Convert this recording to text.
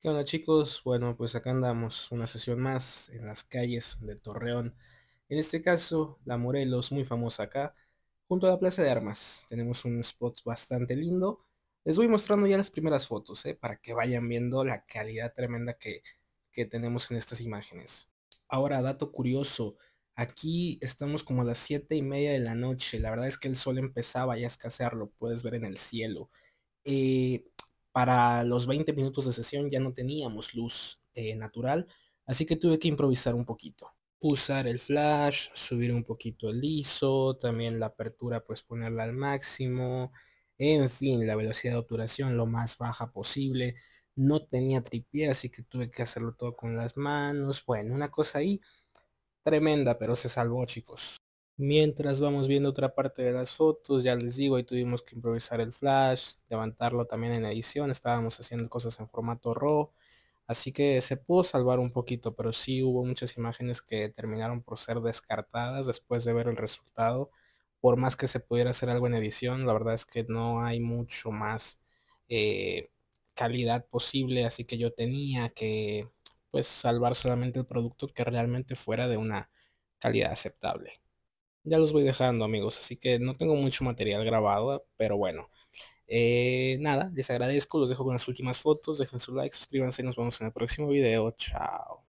¿Qué onda chicos? Bueno, pues acá andamos una sesión más en las calles de Torreón. En este caso, la Morelos, muy famosa acá, junto a la Plaza de Armas. Tenemos un spot bastante lindo. Les voy mostrando ya las primeras fotos, ¿eh? para que vayan viendo la calidad tremenda que, tenemos en estas imágenes. Ahora, dato curioso, aquí estamos como a las 7 y media de la noche. La verdad es que el sol empezaba ya a escasear, lo puedes ver en el cielo. Eh, para los 20 minutos de sesión ya no teníamos luz eh, natural, así que tuve que improvisar un poquito. Usar el flash, subir un poquito el ISO, también la apertura pues ponerla al máximo, en fin, la velocidad de obturación lo más baja posible. No tenía tripié, así que tuve que hacerlo todo con las manos. Bueno, una cosa ahí tremenda, pero se salvó chicos. Mientras vamos viendo otra parte de las fotos, ya les digo, ahí tuvimos que improvisar el flash, levantarlo también en edición, estábamos haciendo cosas en formato RAW, así que se pudo salvar un poquito, pero sí hubo muchas imágenes que terminaron por ser descartadas después de ver el resultado. Por más que se pudiera hacer algo en edición, la verdad es que no hay mucho más eh, calidad posible, así que yo tenía que pues salvar solamente el producto que realmente fuera de una calidad aceptable ya los voy dejando, amigos. Así que no tengo mucho material grabado, pero bueno. Eh, nada, les agradezco, los dejo con las últimas fotos, dejen su like, suscríbanse y nos vemos en el próximo video. Chao.